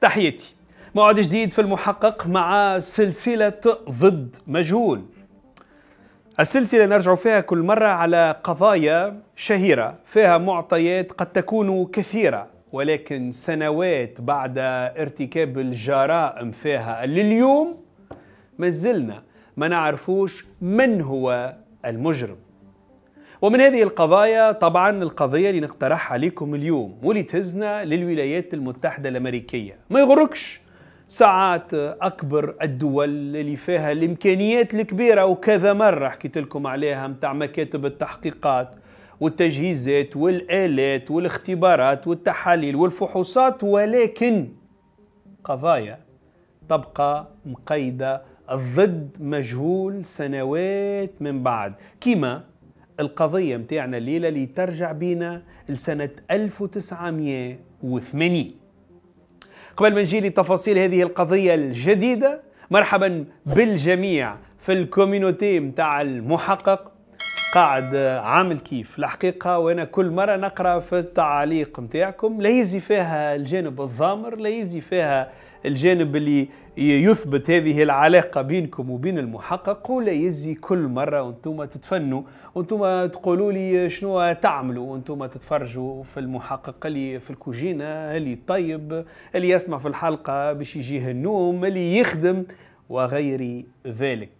تحيتي موعد جديد في المحقق مع سلسلة ضد مجهول السلسلة نرجع فيها كل مرة على قضايا شهيرة فيها معطيات قد تكون كثيرة ولكن سنوات بعد ارتكاب الجرائم فيها لليوم ما زلنا ما نعرفوش من هو المجرم ومن هذه القضايا طبعا القضية اللي نقترحها لكم اليوم واللي تهزنا للولايات المتحدة الأمريكية ما يغركش ساعات أكبر الدول اللي فيها الإمكانيات الكبيرة وكذا مرة حكيت لكم عليها متاع مكاتب التحقيقات والتجهيزات والآلات والاختبارات والتحاليل والفحوصات ولكن قضايا تبقى مقيدة ضد مجهول سنوات من بعد كما القضية متاعنا الليلة اللي ترجع بينا لسنة 1980 قبل ما نجي لتفاصيل هذه القضية الجديدة مرحبا بالجميع في الكوميونيتي متاع المحقق قاعد عامل كيف الحقيقة وأنا كل مرة نقرأ في التعليق متاعكم لا يزي فيها الجانب الضامر لا يزي فيها الجانب اللي يثبت هذه العلاقة بينكم وبين المحقق ولا يزي كل مرة وانتم تتفنوا وانتم تقولوا لي شنو تعملوا وانتم تتفرجوا في المحقق اللي في الكوجينة اللي طيب اللي يسمع في الحلقة باش يجيه النوم اللي يخدم وغير ذلك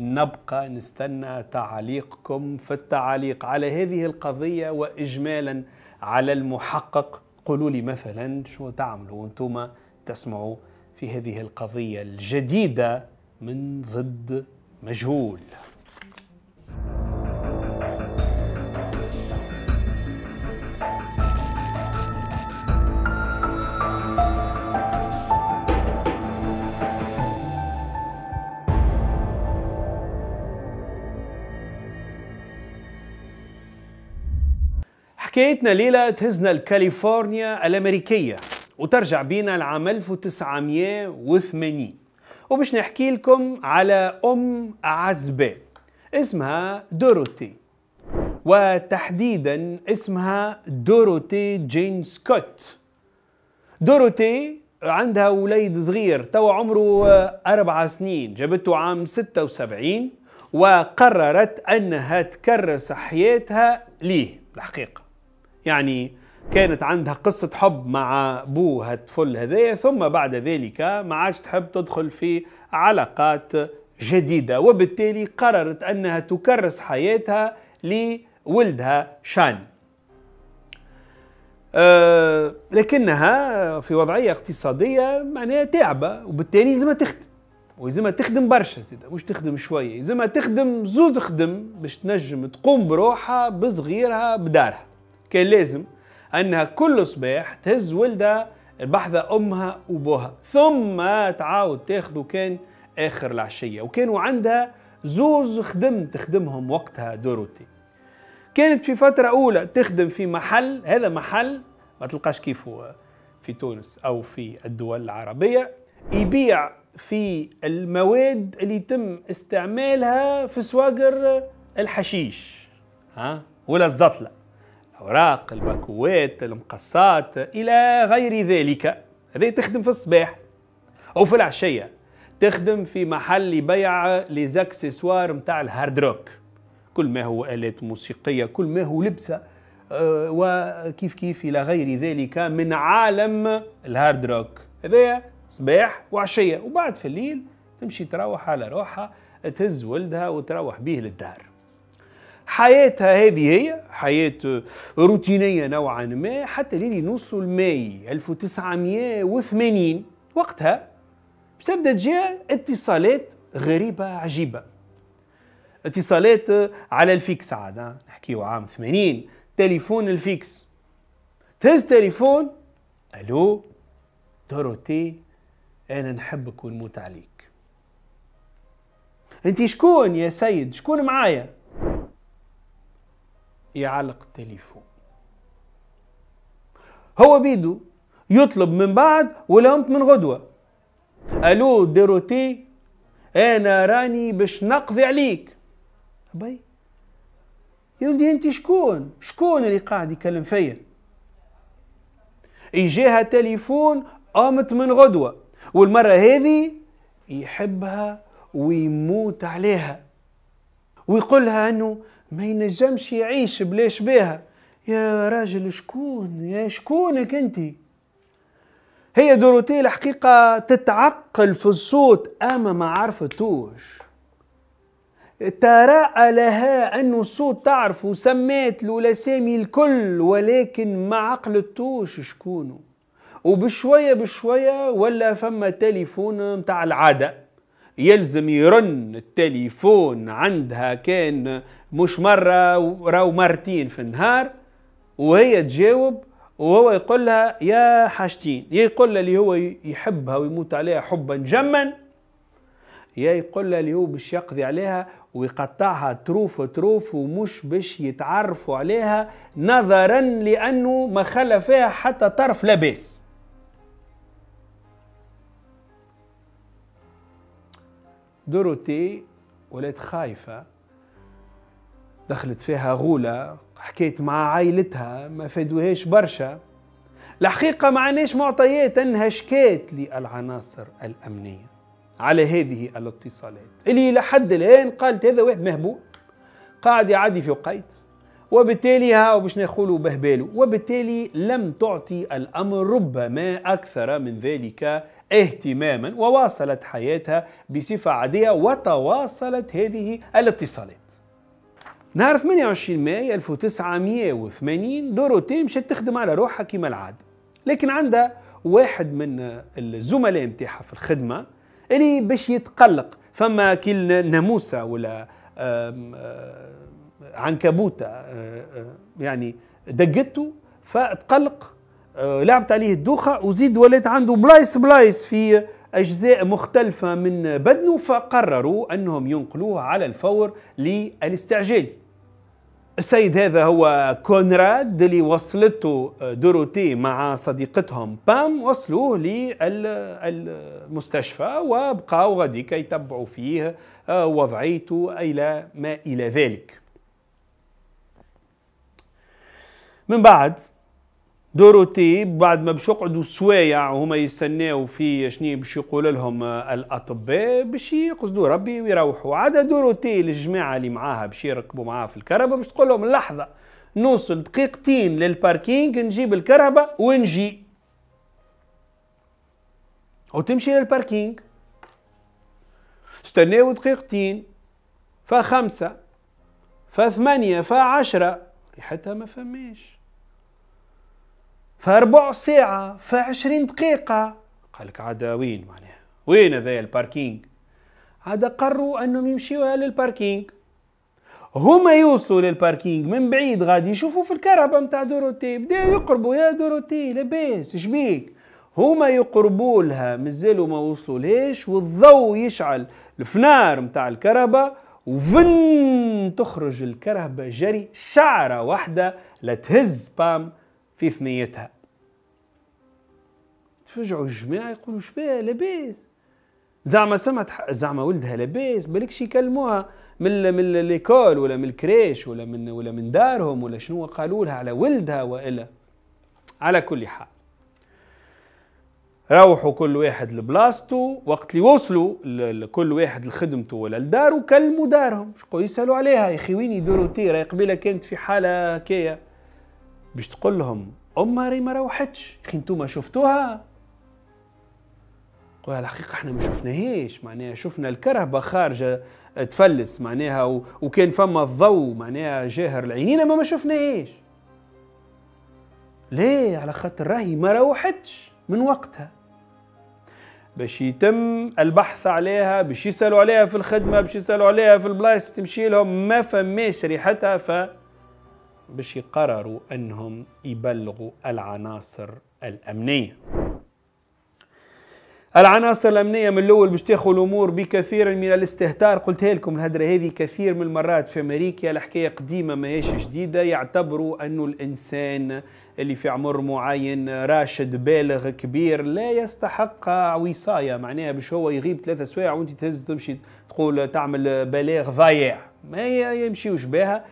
نبقى نستنى تعليقكم في التعليق على هذه القضية وإجمالا على المحقق قولوا لي مثلا شو تعملوا وانتم تسمعوا في هذه القضية الجديدة من ضد مجهول حكايتنا ليلة تهزنا لكاليفورنيا الأمريكية وترجع بينا لعام 1980 وباش نحكي لكم على أم عزبه اسمها دوروتي وتحديدا اسمها دوروتي جين سكوت دوروتي عندها وليد صغير تو عمره أربع سنين جابته عام 76 وقررت أنها تكرس حياتها ليه الحقيقة يعني كانت عندها قصة حب مع أبوها الطفل هذايا ثم بعد ذلك ما عادش تحب تدخل في علاقات جديدة وبالتالي قررت أنها تكرس حياتها لولدها شان أه لكنها في وضعية اقتصادية معناها تعبة وبالتالي لازمها تخدم ولازمها تخدم برشا زيادة مش تخدم شوية لازمها تخدم زوز خدم باش تنجم تقوم بروحها بصغيرها بدارها كان لازم أنها كل صباح تهز ولدها البحذا أمها وبوها ثم تعاود تاخذه كان آخر العشية وكانوا عندها زوز خدم تخدمهم وقتها دوروتي كانت في فترة أولى تخدم في محل هذا محل ما تلقاش كيفه في تونس أو في الدول العربية يبيع في المواد اللي يتم استعمالها في سواقر الحشيش ها ولا الزطله الأوراق الباكوات المقصات إلى غير ذلك هذه تخدم في الصباح أو في العشية تخدم في محل بيع ليزاكسيسوار متاع الهارد روك كل ما هو آلات موسيقية كل ما هو لبسة آه، وكيف كيف إلى غير ذلك من عالم الهارد روك هذا صباح وعشية وبعد في الليل تمشي تروح على روحها تهز ولدها وتروح بيه للدار حياتها هذه هي حياة روتينية نوعا ما حتى لين نوصلوا لماي 1980 وقتها تبدا تجي اتصالات غريبة عجيبة اتصالات على الفيكس عاد نحكيو عام 80 تليفون الفيكس تهز تليفون الو دوروتي انا نحبك ونموت عليك انت شكون يا سيد شكون معايا يعلق التليفون هو بيدو يطلب من بعد ولا أنت من غدوة ألو ديروتي أنا راني باش نقضي عليك بي يا ولدي أنت شكون شكون اللي قاعد يكلم فيا إجاها تليفون قامت من غدوة والمرة هذه يحبها ويموت عليها ويقولها أنه ما ينجمش يعيش بلاش بها يا راجل شكون يا شكونك انت هي دوروتي الحقيقة تتعقل في الصوت أما ما عرفتوش تراءى لها أنه الصوت تعرف وسميت له الأسامي الكل ولكن ما عقلتوش شكونه وبشوية بشوية ولا فما تليفون متاع العادة يلزم يرن التليفون عندها كان مش مرة راو مرتين في النهار وهي تجاوب وهو يقول لها يا حاجتين يا يقول لها اللي هو يحبها ويموت عليها حبا جما يا يقول لها اللي هو باش يقضي عليها ويقطعها تروف تروف ومش باش يتعرفوا عليها نظرا لانه ما خلى فيها حتى طرف لاباس دوروتي ولات خايفة دخلت فيها غولة حكيت مع عائلتها ما فادوهاش برشا الحقيقة ما عناش معطيات أنها شكات للعناصر الأمنية على هذه الاتصالات اللي لحد الآن قالت هذا واحد مهبول قاعد يعدي في وقيت وبالتالي هاو باش نقولوا بهبالو وبالتالي لم تعطي الأمر ربما أكثر من ذلك اهتماما وواصلت حياتها بصفة عادية وتواصلت هذه الاتصالات نهار 28 ماي 1980 دوروتي مشات تخدم على روحها كما العادة لكن عندها واحد من الزملاء نتاعها في الخدمة اللي باش يتقلق فما كي ناموسة ولا آم آم عنكبوت آه، آه، يعني دقته فتقلق آه، لعبت عليه الدوخة وزيد ولات عنده بلايص بلايص في أجزاء مختلفة من بدنه فقرروا أنهم ينقلوه على الفور للاستعجال السيد هذا هو كونراد اللي وصلته دوروتي مع صديقتهم بام وصلوه للمستشفى وبقاو غاديك يتبعوا فيه وضعيته إلى ما إلى ذلك من بعد دوروتي بعد ما باش يقعدوا سوايع وهما يستناو في شنو باش يقول لهم آه، الاطباء باش يقصدوا ربي ويروحوا عاد دوروتي للجماعه اللي معاها باش يركبوا معاها في الكهرباء باش تقول لهم لحظه نوصل دقيقتين للباركينج نجيب الكهرباء ونجي وتمشي للباركينج استناو دقيقتين فخمسة فثمانية فعشرة ريحتها ما فماش فربع ساعة فعشرين دقيقة قال لك عاد وين معناها وين هذايا الباركينج عاد قروا انهم يمشيوا للباركينج هما يوصلوا للباركينج من بعيد غادي يشوفوا في الكهرباء نتاع دوروتي بداو يقربوا يا دوروتي لاباس شبيك هما يقربوا لها مازالوا ما وصلوا ليش والضو يشعل الفنار نتاع الكهرباء وفن تخرج الكرهبة جري شعرة واحدة لتهز بام في ثنيتها تفجعوا الجماعة يقولوا شبيه لاباس زعما سمعت زعما ولدها لاباس بالكش يكلموها من من ليكول ولا من الكريش ولا من ولا من دارهم ولا شنو قالوا لها على ولدها والا على كل حال روحوا كل واحد لبلاصتو وقت اللي وصلوا لكل واحد لخدمته ولا لدارو كلموا دارهم شقوا يسالوا عليها يا اخي وين دروتي راهي قبيله كانت في حاله كيا باش تقول لهم امها راهي ما روحتش اخي انتوما شفتوها قولها الحقيقه احنا ما شفناهاش معناها شفنا الكرهبه خارجه تفلس معناها وكان فما الضوء معناها جاهر العينين اما ما شفناهاش ليه على خاطر راهي ما روحتش من وقتها باش يتم البحث عليها باش يسالوا عليها في الخدمه باش يسالوا عليها في البلايص تمشي لهم ما فماش ريحتها ف باش يقرروا انهم يبلغوا العناصر الامنيه العناصر الامنيه من الاول باش تاخذ الامور بكثير من الاستهتار قلتها لكم الهدره هذه كثير من المرات في امريكا الحكايه قديمه ماهيش جديده يعتبروا انه الانسان اللي في عمر معين راشد بالغ كبير لا يستحق وصايه معناها باش هو يغيب ثلاثة سوايع وانت تهز تمشي تقول تعمل بلاغ ضايع ما يمشيوش بها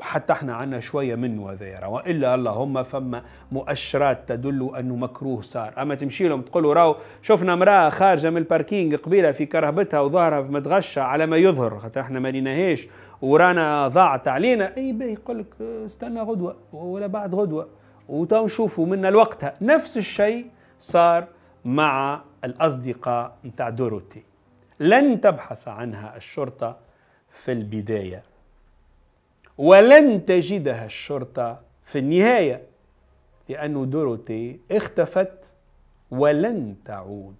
حتى احنا عنا شوية من وذيرة وإلا اللهم فما مؤشرات تدل أنه مكروه صار أما تمشي لهم تقول راو شفنا امرأة خارجة من الباركينج قبيلة في كرهبتها وظهرها متغشة على ما يظهر حتى احنا ما لناهيش ورانا ضاعت علينا اي باهي يقول لك استنى غدوة ولا بعد غدوة وتو نشوفوا منا لوقتها نفس الشيء صار مع الأصدقاء نتاع دوروتي لن تبحث عنها الشرطة في البداية ولن تجدها الشرطة في النهاية لأن دوروتي اختفت ولن تعود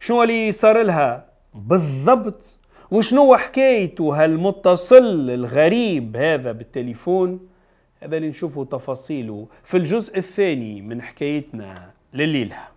شنو اللي صار لها بالضبط وشنو حكايته هالمتصل الغريب هذا بالتليفون هذا اللي نشوفه تفاصيله في الجزء الثاني من حكايتنا لليله